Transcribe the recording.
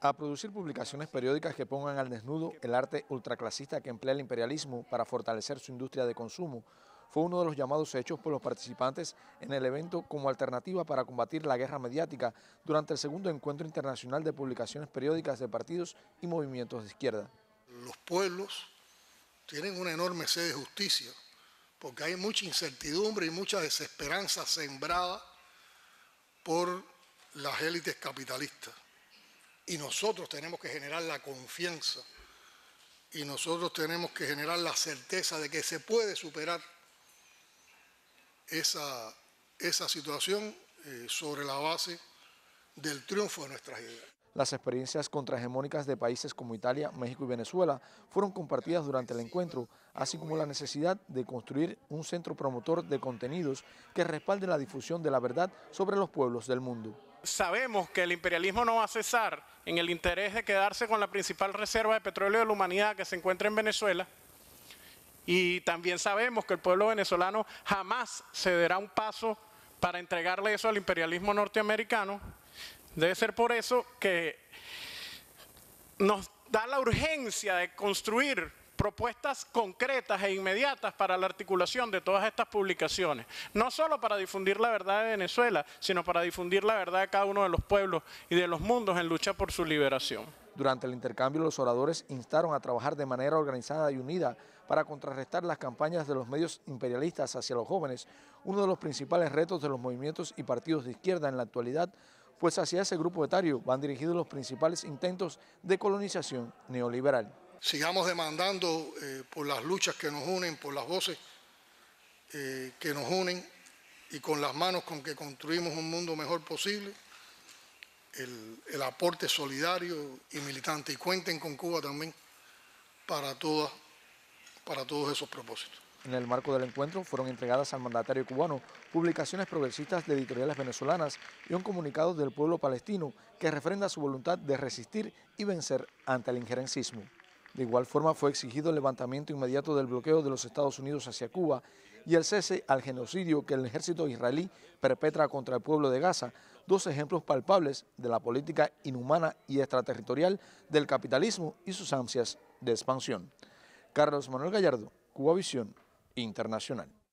a producir publicaciones periódicas que pongan al desnudo el arte ultraclasista que emplea el imperialismo para fortalecer su industria de consumo, fue uno de los llamados hechos por los participantes en el evento como alternativa para combatir la guerra mediática durante el segundo encuentro internacional de publicaciones periódicas de partidos y movimientos de izquierda. Los pueblos tienen una enorme sed de justicia, porque hay mucha incertidumbre y mucha desesperanza sembrada por las élites capitalistas. Y nosotros tenemos que generar la confianza y nosotros tenemos que generar la certeza de que se puede superar esa, situación eh, sobre la base del triunfo de nuestras ideas. Las experiencias contrahegemónicas de países como Italia, México y Venezuela fueron compartidas durante el encuentro, así como la necesidad de construir un centro promotor de contenidos que respalde la difusión de la verdad sobre los pueblos del mundo sabemos que el imperialismo no va a cesar en el interés de quedarse con la principal reserva de petróleo de la humanidad que se encuentra en Venezuela, y también sabemos que el pueblo venezolano jamás cederá un paso para entregarle eso al imperialismo norteamericano. Debe ser por eso que nos da la urgencia de construir propuestas concretas e inmediatas para la articulación de todas estas publicaciones, no solo para difundir la verdad de Venezuela, sino para difundir la verdad de cada uno de los pueblos y de los mundos en lucha por su liberación. Durante el intercambio, los oradores instaron a trabajar de manera organizada y unida para contrarrestar las campañas de los medios imperialistas hacia los jóvenes. Uno de los principales retos de los movimientos y partidos de izquierda en la actualidad pues hacia ese grupo etario van dirigidos los principales intentos de colonización neoliberal sigamos demandando eh, por las luchas que nos unen, por las voces eh, que nos unen y con las manos con que construimos un mundo mejor posible, el, aporte solidario y militante. Y cuenten con Cuba también para, para todos esos propósitos. En el marco del encuentro fueron entregadas al mandatario cubano publicaciones progresistas de editoriales venezolanas y un comunicado del pueblo palestino que refrenda su voluntad de resistir y vencer ante el injerencismo. De igual forma fue exigido el levantamiento inmediato del bloqueo de los Estados Unidos hacia Cuba y el cese al genocidio que el ejército israelí perpetra contra el pueblo de Gaza, dos ejemplos palpables de la política inhumana y extraterritorial del capitalismo y sus ansias de expansión. Carlos Manuel Gallardo, Cuba Visión Internacional.